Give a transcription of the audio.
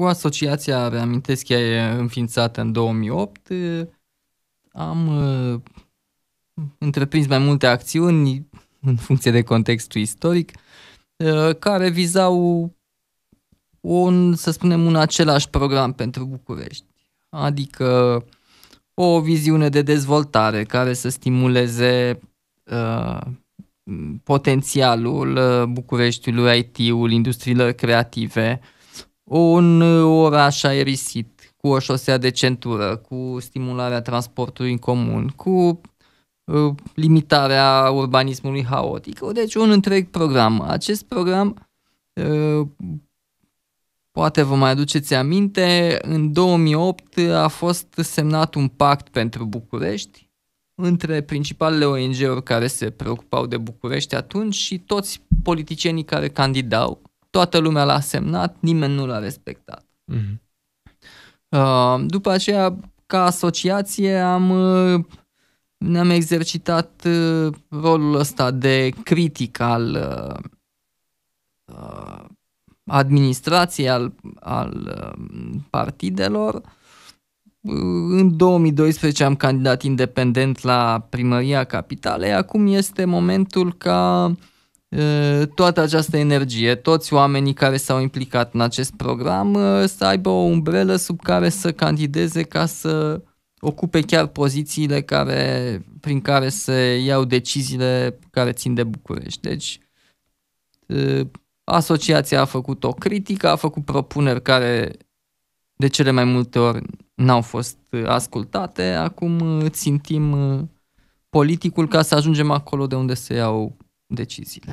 cu asociația, reamintesc, ea e înființată în 2008, am uh, întreprins mai multe acțiuni în funcție de contextul istoric, uh, care vizau un, să spunem, un același program pentru București. Adică o viziune de dezvoltare care să stimuleze uh, potențialul Bucureștiului, IT-ul, industriilor creative, uh, un uh, oraș aerisit, cu o șosea de centură, cu stimularea transportului în comun, cu uh, limitarea urbanismului haotic. Deci un întreg program. Acest program uh, poate vă mai aduceți aminte, în 2008 a fost semnat un pact pentru București între principalele ONG-uri care se preocupau de București atunci și toți politicienii care candidau toată lumea l-a semnat, nimeni nu l-a respectat. Mm-hmm. Uh, după aceea, ca asociație, am, uh, ne-am exercitat uh, rolul ăsta de critic al uh, uh administrației, al, al partidelor. În 2012 am candidat independent la primăria capitalei, acum este momentul ca uh, toată această energie, toți oamenii care s-au implicat în acest program să aibă o umbrelă sub care să candideze ca să ocupe chiar pozițiile care, prin care se iau deciziile care țin de București. Deci, asociația a făcut o critică, a făcut propuneri care de cele mai multe ori n-au fost ascultate. Acum țintim politicul ca să ajungem acolo de unde se iau deciziile.